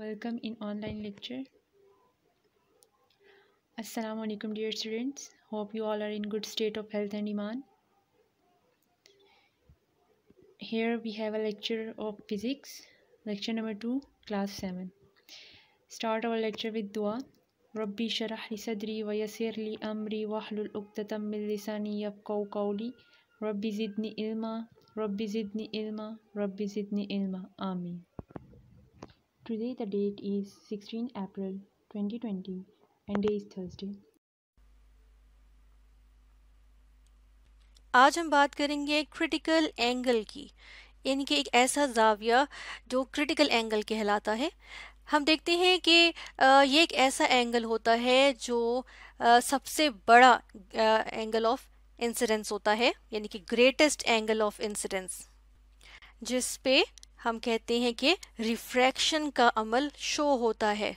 welcome in online lecture assalamu alaikum dear students hope you all are in good state of health and iman here we have a lecture of physics lecture number 2 class 7 start our lecture with dua rabbi shrah li sadri wa yassir li amri wahlul 'uqdatam min lisani yafqahu qawli rabbi zidni ilma rabbi zidni ilma rabbi zidni ilma amin Today the date is 16 April 2020 and day is Thursday. आज हम बात करेंगे critical angle की यानी कि एक ऐसा जाविया जो क्रिटिकल एंगल कहलाता है हम देखते हैं कि ये एक ऐसा एंगल होता है जो सबसे बड़ा एंगल ऑफ इंसिडेंस होता है यानी कि ग्रेटेस्ट एंगल ऑफ इंसिडेंस जिस पे हम कहते हैं कि रिफ्रैक्शन का अमल शो होता है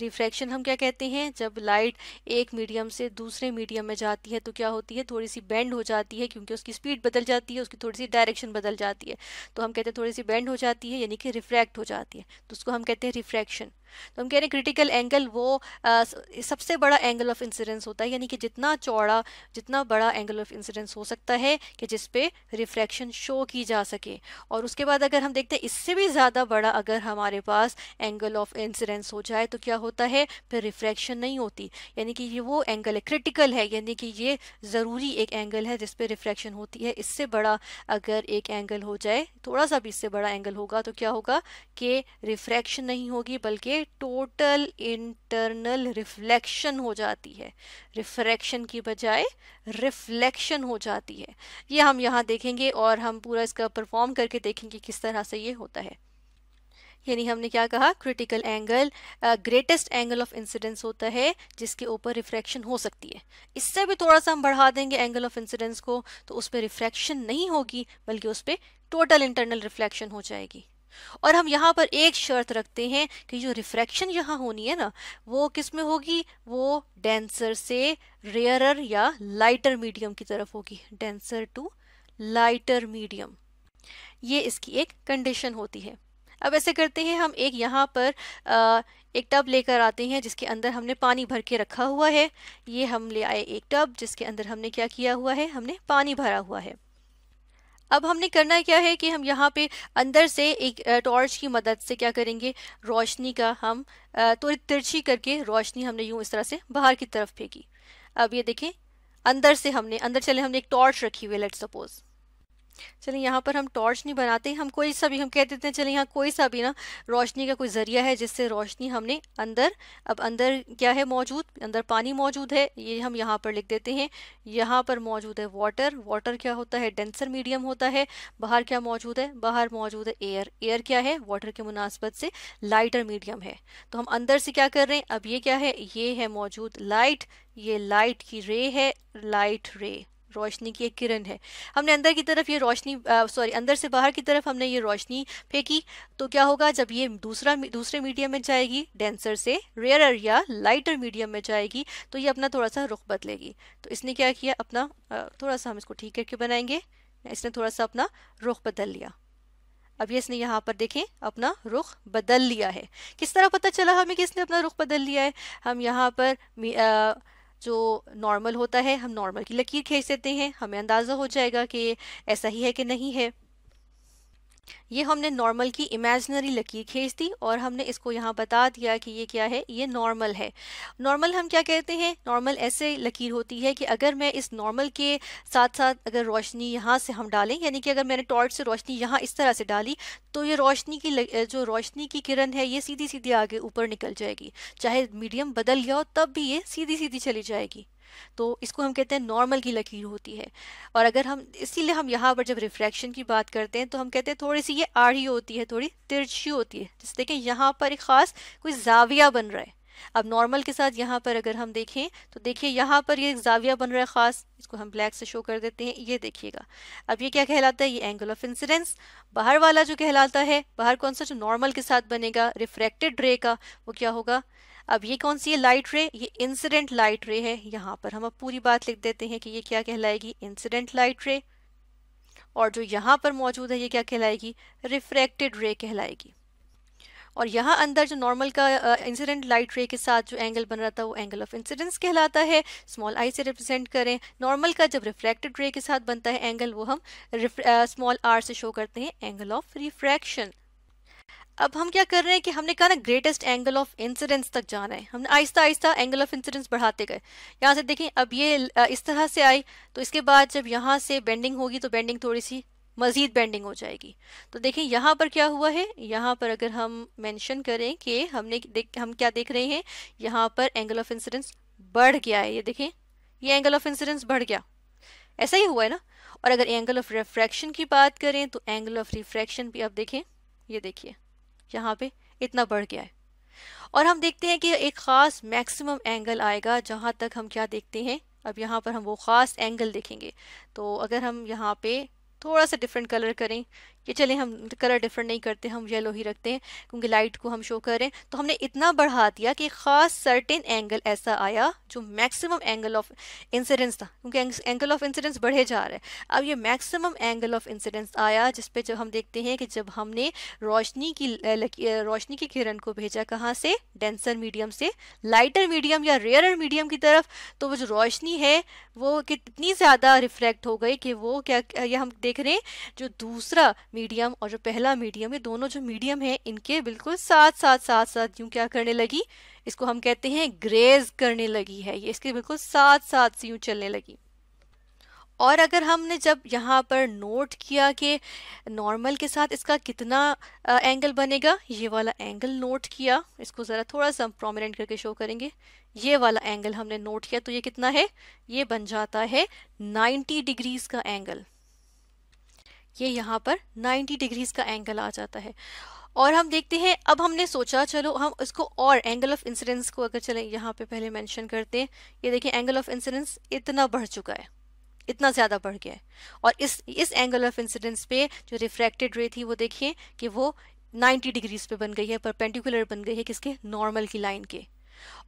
रिफ्रैक्शन हम क्या कहते हैं जब लाइट एक मीडियम से दूसरे मीडियम में जाती है तो क्या होती है थोड़ी सी बेंड हो जाती है क्योंकि उसकी स्पीड बदल जाती है उसकी थोड़ी सी डायरेक्शन बदल जाती है तो हम कहते हैं थोड़ी सी बेंड हो जाती है यानी कि रिफ्रैक्ट हो जाती है तो उसको हम कहते हैं रिफ्रैक्शन तो हम कह रहे हैं क्रिटिकल एंगल वो आ, सबसे बड़ा एंगल ऑफ इंसिडेंस होता है यानी कि जितना चौड़ा जितना बड़ा एंगल ऑफ इंसिडेंस हो सकता है कि जिस पे रिफ्रैक्शन शो की जा सके और उसके बाद अगर हम देखते हैं इससे भी ज़्यादा बड़ा अगर हमारे पास एंगल ऑफ इंसिडेंस हो जाए तो क्या होता है फिर रिफ्रैक्शन नहीं होती यानी कि ये वो एंगल है क्रिटिकल है यानी कि ये ज़रूरी एक एंगल है जिसपे रिफ्रैक्शन होती है इससे बड़ा अगर एक एंगल हो जाए थोड़ा सा भी इससे बड़ा एंगल होगा तो क्या होगा कि रिफ्रैक्शन नहीं होगी बल्कि टोटल इंटरनल रिफ्लेक्शन हो जाती है रिफ्रैक्शन की बजाय रिफ्लेक्शन हो जाती है ये हम यहाँ देखेंगे और हम पूरा इसका परफॉर्म करके देखेंगे किस तरह से ये होता है यानी हमने क्या कहा critical angle greatest angle of incidence होता है जिसके ऊपर रिफ्रैक्शन हो सकती है इससे भी थोड़ा सा हम बढ़ा देंगे एंगल ऑफ इंसिडेंस को तो उस पर रिफ्रैक्शन नहीं होगी बल्कि उस पर टोटल इंटरनल रिफ्लेक्शन हो जाएगी और हम यहाँ पर एक शर्त रखते हैं कि जो रिफ्रैक्शन यहाँ होनी है ना वो किस में होगी वो डेंसर से रेयरर या लाइटर मीडियम की तरफ होगी डेंसर टू लाइटर मीडियम ये इसकी एक कंडीशन होती है अब ऐसे करते हैं हम एक यहाँ पर आ, एक टब लेकर आते हैं जिसके अंदर हमने पानी भर के रखा हुआ है ये हम ले आए एक टब जिसके अंदर हमने क्या किया हुआ है हमने पानी भरा हुआ है अब हमने करना क्या है कि हम यहाँ पे अंदर से एक टॉर्च की मदद से क्या करेंगे रोशनी का हम थोड़ी तो तिरछी करके रोशनी हमने यूँ इस तरह से बाहर की तरफ फेंकी अब ये देखें अंदर से हमने अंदर चले हमने एक टॉर्च रखी हुई लेट सपोज चलिए यहाँ पर हम टॉर्च नहीं बनाते हम कोई सा भी हम कह देते हैं चलिए यहाँ कोई सा भी ना रोशनी का कोई ज़रिया है जिससे रोशनी हमने अंदर अब अंदर क्या है मौजूद अंदर पानी मौजूद है ये हम यहाँ पर लिख देते हैं यहाँ पर मौजूद है वाटर वाटर क्या होता है डेंसर मीडियम होता है बाहर क्या मौजूद है बाहर मौजूद है एयर एयर क्या है वाटर के मुनासबत से लाइटर मीडियम है तो हम अंदर से क्या कर रहे हैं अब ये क्या है ये है मौजूद लाइट ये लाइट की रे है लाइट रे रोशनी की एक किरण है हमने अंदर की तरफ ये रोशनी सॉरी अंदर से बाहर की तरफ हमने ये रोशनी फेंकी तो क्या होगा जब ये दूसरा दूसरे मीडियम में जाएगी डेंसर से रेयर या लाइटर मीडियम में जाएगी तो ये अपना थोड़ा सा रुख बदलेगी तो इसने क्या किया अपना थोड़ा सा हम इसको ठीक करके बनाएंगे इसने थोड़ा सा अपना रुख बदल लिया अब ये इसने यहाँ पर देखें अपना रुख बदल लिया है किस तरह पता चला हमें कि इसने अपना रुख बदल लिया है हम यहाँ पर आ, जो नॉर्मल होता है हम नॉर्मल की लकीर खींच देते हैं हमें अंदाज़ा हो जाएगा कि ऐसा ही है कि नहीं है ये हमने नॉर्मल की इमेजनरी लकीर खींच दी और हमने इसको यहाँ बता दिया कि ये क्या है ये नॉर्मल है नॉर्मल हम क्या कहते हैं नॉर्मल ऐसे लकीर होती है कि अगर मैं इस नॉर्मल के साथ साथ अगर रोशनी यहाँ से हम डालें यानी कि अगर मैंने टॉर्च से रोशनी यहाँ इस तरह से डाली तो ये रोशनी की लग, जो रोशनी की किरण है ये सीधी सीधी आगे ऊपर निकल जाएगी चाहे मीडियम बदल गया हो तब भी ये सीधी सीधी चली जाएगी तो इसको हम कहते हैं नॉर्मल की लकीर होती है और अगर हम इसीलिए हम यहाँ पर जब रिफ्रैक्शन की बात करते हैं तो हम कहते हैं थोड़ी सी ये आढ़ी होती है थोड़ी तिरछी होती है जैसे देखें यहाँ पर एक ख़ास कोई जाविया बन रहा है अब नॉर्मल के साथ यहाँ पर अगर हम देखें तो देखिए यहाँ पर ये जाविया बन रहा है ख़ास इसको हम ब्लैक से शो कर देते हैं ये देखिएगा अब ये क्या कहलाता है ये एंगल ऑफ इंसिडेंस बाहर वाला जो कहलाता है बाहर कौन सा जो नॉर्मल के साथ बनेगा रिफ्रैक्टेड रे का वो क्या होगा अब ये कौन सी है लाइट रे ये इंसिडेंट लाइट रे है यहाँ पर हम अब पूरी बात लिख देते हैं कि ये क्या कहलाएगी इंसिडेंट लाइट रे और जो यहाँ पर मौजूद है ये क्या कहलाएगी रिफ्रैक्टेड रे कहलाएगी और यहाँ अंदर जो नॉर्मल का इंसिडेंट लाइट रे के साथ जो एंगल बन रहा था वो एंगल ऑफ इंसिडेंस कहलाता है स्मॉल आई से रिप्रेजेंट करें नॉर्मल का जब रिफ्रैक्टेड रे के साथ बनता है एंगल वो हम स्मॉल आर से शो करते हैं एंगल ऑफ रिफ्रैक्शन अब हम क्या कर रहे हैं कि हमने कहा ना ग्रेटेस्ट एंगल ऑफ इंसिडेंस तक जाना है हमने आहिस्ता आहिस्ता एंगल ऑफ इंसिडेंस बढ़ाते गए यहाँ से देखें अब ये इस तरह से आई तो इसके बाद जब यहाँ से बेंडिंग होगी तो बेंडिंग थोड़ी सी मज़ीद बेंडिंग हो जाएगी तो देखें यहाँ पर क्या हुआ है यहाँ पर अगर हम मैंशन करें कि हमने देख हम क्या देख रहे हैं यहाँ पर एंगल ऑफ इंसिडेंस बढ़ गया है ये देखें ये एंगल ऑफ इंसिडेंस बढ़ गया ऐसा ही हुआ है ना और अगर एंगल ऑफ रिफ्रैक्शन की बात करें तो एंगल ऑफ रिफ्रैक्शन भी आप देखें ये देखिए यहाँ पे इतना बढ़ गया है और हम देखते हैं कि एक ख़ास मैक्सिमम एंगल आएगा जहाँ तक हम क्या देखते हैं अब यहाँ पर हम वो ख़ास एंगल देखेंगे तो अगर हम यहाँ पे थोड़ा सा डिफरेंट कलर करें कि चले हम कलर डिफरेंट नहीं करते हम येलो ही रखते हैं क्योंकि लाइट को हम शो करें तो हमने इतना बढ़ा दिया कि ख़ास सर्टेन एंगल ऐसा आया जो मैक्सिमम एंगल ऑफ इंसिडेंस था क्योंकि एंगल ऑफ इंसिडेंस बढ़े जा रहा है अब ये मैक्सिमम एंगल ऑफ इंसिडेंस आया जिस पे जब हम देखते हैं कि जब हमने रोशनी की रोशनी की किरण को भेजा कहाँ से डेंसर मीडियम से लाइटर मीडियम या रेयर मीडियम की तरफ तो वो जो रोशनी है वो कितनी ज़्यादा रिफ्लेक्ट हो गई कि वो क्या, क्या ये हम देख रहे हैं जो दूसरा मीडियम और जो पहला मीडियम ये दोनों जो मीडियम है इनके बिल्कुल साथ साथ साथ साथ यूं क्या करने लगी इसको हम कहते हैं ग्रेज करने लगी है ये इसके बिल्कुल साथ साथ यूं चलने लगी और अगर हमने जब यहाँ पर नोट किया कि नॉर्मल के साथ इसका कितना आ, एंगल बनेगा ये वाला एंगल नोट किया इसको ज़रा थोड़ा सा हम प्रोमिनेंट करके शो करेंगे ये वाला एंगल हमने नोट किया तो ये कितना है ये बन जाता है 90 डिग्रीज़ का एंगल ये यहाँ पर 90 डिग्रीज का एंगल आ जाता है और हम देखते हैं अब हमने सोचा चलो हम इसको और एंगल ऑफ इंसिडेंस को अगर चले यहाँ पे पहले मेंशन करते हैं ये देखिए एंगल ऑफ इंसिडेंस इतना बढ़ चुका है इतना ज़्यादा बढ़ गया है और इस इस एंगल ऑफ इंसिडेंस पे जो रिफ्रैक्टेड रे थी वो देखिए कि वो 90 डिग्रीज पे बन गई है परपेंडिकुलर बन गई है किसके नॉर्मल की लाइन के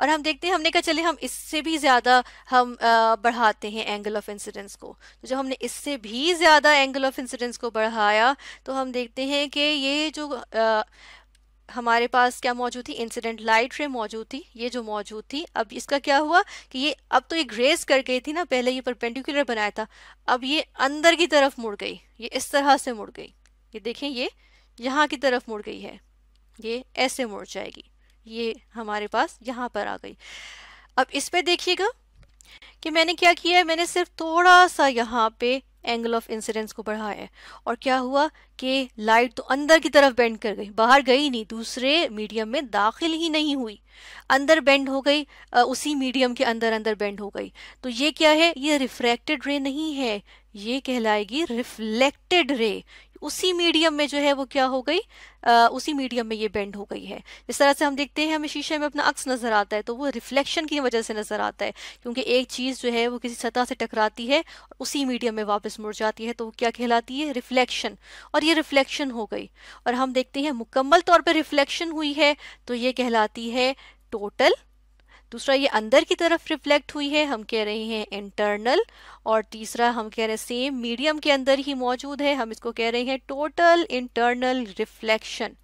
और हम देखते हैं हमने कहा चले हम इससे भी ज़्यादा हम आ, बढ़ाते हैं एंगल ऑफ इंसिडेंस को तो जब हमने इससे भी ज़्यादा एंगल ऑफ इंसिडेंस को बढ़ाया तो हम देखते हैं कि ये जो आ, हमारे पास क्या मौजूद थी इंसिडेंट लाइट रे मौजूद थी ये जो मौजूद थी अब इसका क्या हुआ कि ये अब तो ये ग्रेस कर गई थी ना पहले ये परपेंडिकुलर बनाया था अब ये अंदर की तरफ मुड़ गई ये इस तरह से मुड़ गई ये देखें ये यहाँ की तरफ मुड़ गई है ये ऐसे मुड़ जाएगी ये हमारे पास यहाँ पर आ गई अब इस पर देखिएगा कि मैंने क्या किया है मैंने सिर्फ थोड़ा सा यहाँ पे एंगल ऑफ इंसिडेंस को बढ़ाया है और क्या हुआ कि लाइट तो अंदर की तरफ बेंड कर गई बाहर गई नहीं दूसरे मीडियम में दाखिल ही नहीं हुई अंदर बेंड हो गई उसी मीडियम के अंदर अंदर बेंड हो गई तो ये क्या है ये रिफ्रैक्टेड रे नहीं है ये कहलाएगी रिफ्लेक्टेड रे उसी मीडियम में जो है वो क्या हो गई आ, उसी मीडियम में ये बेंड हो गई है जिस तरह से हम देखते हैं हमें शीशे में अपना अक्स नज़र आता है तो वो रिफ्लेक्शन की वजह से नज़र आता है क्योंकि एक चीज़ जो है वो किसी सतह से टकराती है उसी मीडियम में वापस मुड़ जाती है तो वो क्या कहलाती है रिफ्लेक्शन और ये रिफ्लेक्शन हो गई और हम देखते हैं मुकम्मल तौर पर रिफ्लेक्शन हुई है तो ये कहलाती है टोटल दूसरा ये अंदर की तरफ रिफ्लेक्ट हुई है हम कह रहे हैं इंटरनल और तीसरा हम कह रहे हैं सेम मीडियम के अंदर ही मौजूद है हम इसको कह रहे हैं टोटल इंटरनल रिफ्लेक्शन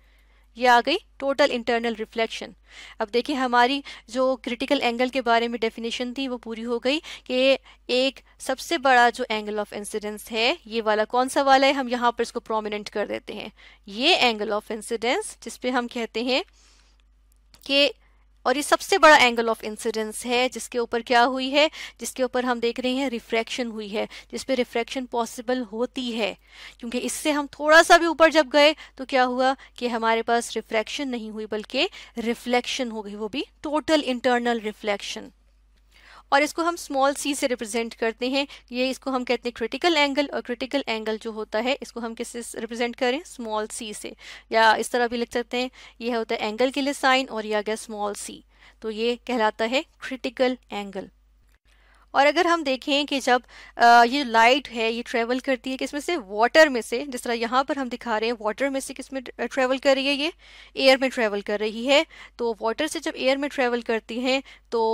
ये आ गई टोटल इंटरनल रिफ्लेक्शन अब देखिए हमारी जो क्रिटिकल एंगल के बारे में डेफिनेशन थी वो पूरी हो गई कि एक सबसे बड़ा जो एंगल ऑफ इंसिडेंस है ये वाला कौन सा वाला है हम यहाँ पर इसको प्रोमिनेंट कर देते हैं ये एंगल ऑफ इंसिडेंस जिसपे हम कहते हैं कि और ये सबसे बड़ा एंगल ऑफ इंसिडेंस है जिसके ऊपर क्या हुई है जिसके ऊपर हम देख रहे हैं रिफ्रैक्शन हुई है जिसपे रिफ्रैक्शन पॉसिबल होती है क्योंकि इससे हम थोड़ा सा भी ऊपर जब गए तो क्या हुआ कि हमारे पास रिफ्रैक्शन नहीं हुई बल्कि रिफ्लेक्शन हो गई वो भी टोटल इंटरनल रिफ्लेक्शन और इसको हम स्मॉल सी से रिप्रेजेंट करते हैं ये इसको हम कहते हैं क्रिटिकल एंगल और क्रिटिकल एंगल जो होता है इसको हम किससे रिप्रेजेंट करें स्मॉल सी से या इस तरह भी लिख सकते हैं यह होता है एंगल के लिए साइन और यह आ गया स्मॉल सी तो ये कहलाता है क्रिटिकल एंगल और अगर हम देखें कि जब आ, ये लाइट है ये ट्रेवल करती है किसमें से वाटर में से जिस तरह यहाँ पर हम दिखा रहे हैं वाटर में से किस में ट्रेवल कर रही है ये एयर में ट्रेवल कर रही है तो वाटर से जब एयर में ट्रेवल करती हैं तो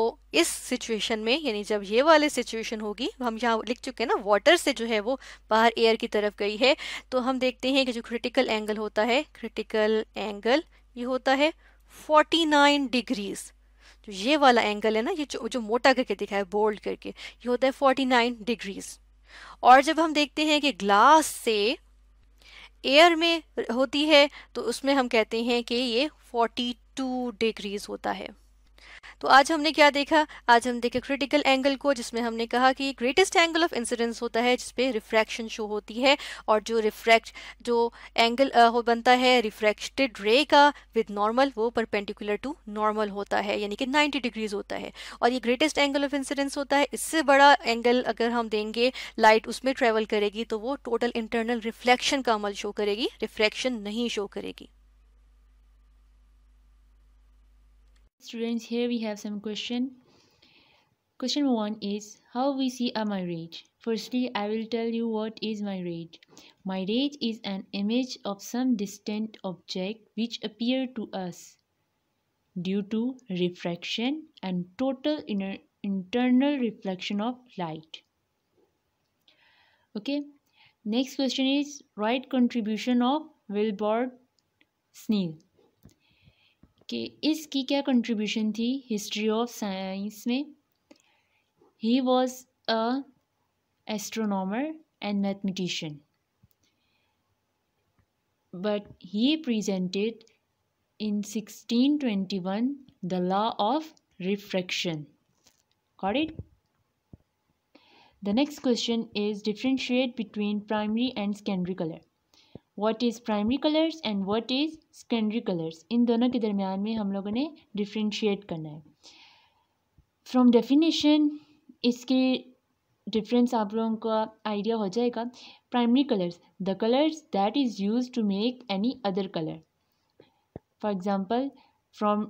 इस सिचुएशन में यानी जब ये वाले सिचुएशन होगी हम यहाँ लिख चुके हैं ना वाटर से जो है वो बाहर एयर की तरफ गई है तो हम देखते हैं कि जो क्रिटिकल एंगल होता है क्रिटिकल एंगल ये होता है 49 डिग्रीज़ जो ये वाला एंगल है ना ये जो, जो मोटा करके दिखा है बोल्ड करके ये होता है फोर्टी नाइन डिग्रीज और जब हम देखते हैं कि ग्लास से एयर में होती है तो उसमें हम कहते हैं कि ये फोर्टी टू डिग्रीज होता है तो आज हमने क्या देखा आज हम देखे क्रिटिकल एंगल को जिसमें हमने कहा कि ग्रेटेस्ट एंगल ऑफ इंसिडेंस होता है जिसपे रिफ्रैक्शन शो होती है और जो रिफ्रैक्ट जो एंगल हो बनता है रिफ्रैक्टेड रे का विद नॉर्मल वो परपेंडिकुलर टू नॉर्मल होता है यानी कि 90 डिग्रीज होता है और ये ग्रेटेस्ट एंगल ऑफ इंसिडेंस होता है इससे बड़ा एंगल अगर हम देंगे लाइट उसमें ट्रेवल करेगी तो वो टोटल इंटरनल रिफ्लेक्शन का अमल शो करेगी रिफ्रैक्शन नहीं शो करेगी students here we have some question question one is how we see a mirage. firstly i will tell you what is mirage. Mirage is an image of some distant object which appear to us due to refraction and total inner internal reflection of light okay next question is right contribution of wilbur sneal कि इसकी क्या contribution थी history of science में he was a astronomer and mathematician but he presented in sixteen twenty one the law of refraction called the next question is differentiate between primary and secondary colour what is primary colours and what is secondary colours इन दोनों के दरमियान में हम लोगों ने differentiate करना है फ्रॉम डेफिनेशन इसके डिफरेंस आप लोगों का आइडिया हो जाएगा primary colours the colours that is use to make any other colour for example from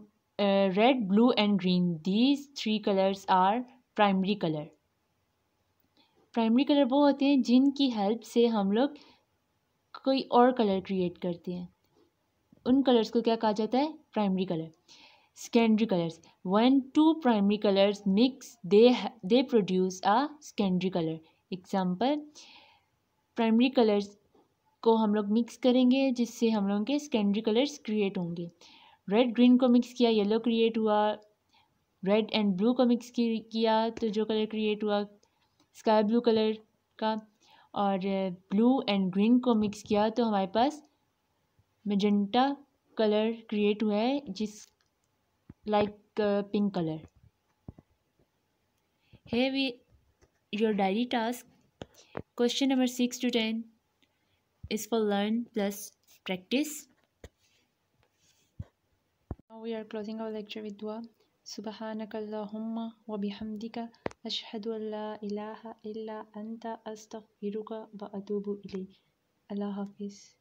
red blue and green these three colours are primary colour primary colour वो होते हैं जिनकी हेल्प से हम लोग कोई और कलर क्रिएट करते हैं उन कलर्स को क्या कहा जाता है primary colour secondary colours one two primary colours mix they they produce a secondary colour example primary colours को हम लोग मिक्स करेंगे जिससे हम लोगों के सेकेंडरी कलर्स क्रिएट होंगे रेड ग्रीन को मिक्स किया येलो क्रिएट हुआ रेड एंड ब्लू को मिक्स किया तो जो कलर क्रिएट हुआ स्काई ब्लू कलर का और ब्लू एंड ग्रीन को मिक्स किया तो हमारे पास मजेंटा कलर क्रिएट हुआ है जिस लाइक पिंक कलर है we your diary task question number six to ten is for learn plus practice we are closing our lecture with दुआ सुबह नकल हम वी हमदी का أشهد أن لا إله إلا أنت أستغفرك وأتوب إليك الله حافظ